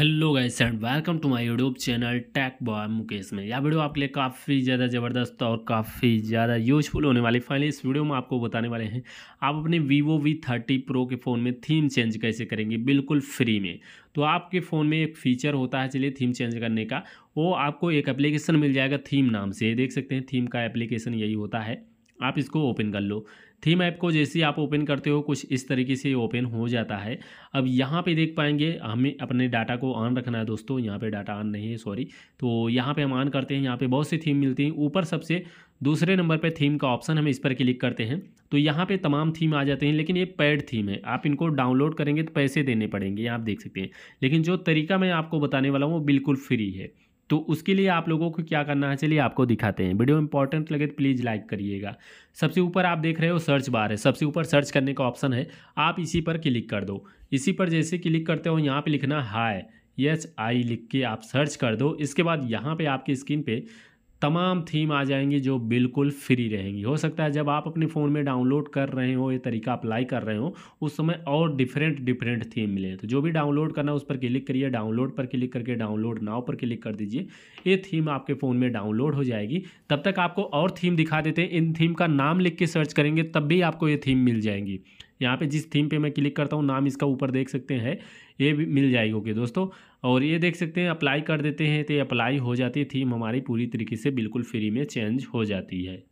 hello guys and welcome to my YouTube channel tech boy Mukesh में यह video आपके लिए काफ़ी ज़्यादा ज़बरदस्त और काफ़ी ज़्यादा यूजफुल होने वाली फाइनली इस वीडियो में आपको बताने वाले हैं आप अपने वीवो वी थर्टी प्रो के फ़ोन में थीम चेंज कैसे करेंगे बिल्कुल फ्री में तो आपके फ़ोन में एक फ़ीचर होता है चलिए थीम चेंज करने का वो आपको एक एप्लीकेशन मिल जाएगा थीम नाम से देख सकते हैं थीम का एप्लीकेशन यही होता है आप इसको ओपन कर लो थीम ऐप को जैसे ही आप ओपन करते हो कुछ इस तरीके से ओपन हो जाता है अब यहाँ पे देख पाएंगे हमें अपने डाटा को ऑन रखना है दोस्तों यहाँ पे डाटा ऑन नहीं है सॉरी तो यहाँ पे हम ऑन करते हैं यहाँ पे बहुत सी थीम मिलती हैं ऊपर सबसे दूसरे नंबर पे थीम का ऑप्शन हम इस पर क्लिक करते हैं तो यहाँ पे तमाम थीम आ जाते हैं लेकिन ये पेड थीम है आप इनको डाउनलोड करेंगे तो पैसे देने पड़ेंगे यहाँ आप देख सकते हैं लेकिन जो तरीका मैं आपको बताने वाला हूँ वो बिल्कुल फ्री है तो उसके लिए आप लोगों को क्या करना है चलिए आपको दिखाते हैं वीडियो इंपॉर्टेंट लगे तो प्लीज़ लाइक करिएगा सबसे ऊपर आप देख रहे हो सर्च बार है सबसे ऊपर सर्च करने का ऑप्शन है आप इसी पर क्लिक कर दो इसी पर जैसे क्लिक करते हो यहाँ पर लिखना हाय एच आई लिख के आप सर्च कर दो इसके बाद यहाँ पे आपकी स्क्रीन पे तमाम थीम आ जाएंगी जो बिल्कुल फ्री रहेंगी हो सकता है जब आप अपने फ़ोन में डाउनलोड कर रहे हो ये तरीका अप्लाई कर रहे हो उस समय और डिफरेंट डिफरेंट थीम मिले तो जो भी डाउनलोड करना उस पर क्लिक करिए डाउनलोड पर क्लिक करके डाउनलोड नाव पर क्लिक कर दीजिए ये थीम आपके फ़ोन में डाउनलोड हो जाएगी तब तक आपको और थीम दिखा देते हैं इन थीम का नाम लिख के सर्च करेंगे तब भी आपको ये थीम मिल जाएंगी यहाँ पे जिस थीम पे मैं क्लिक करता हूँ नाम इसका ऊपर देख सकते हैं ये भी मिल जाएगी ओके दोस्तों और ये देख सकते हैं अप्लाई कर देते हैं तो ये अप्लाई हो जाती है थीम हमारी पूरी तरीके से बिल्कुल फ्री में चेंज हो जाती है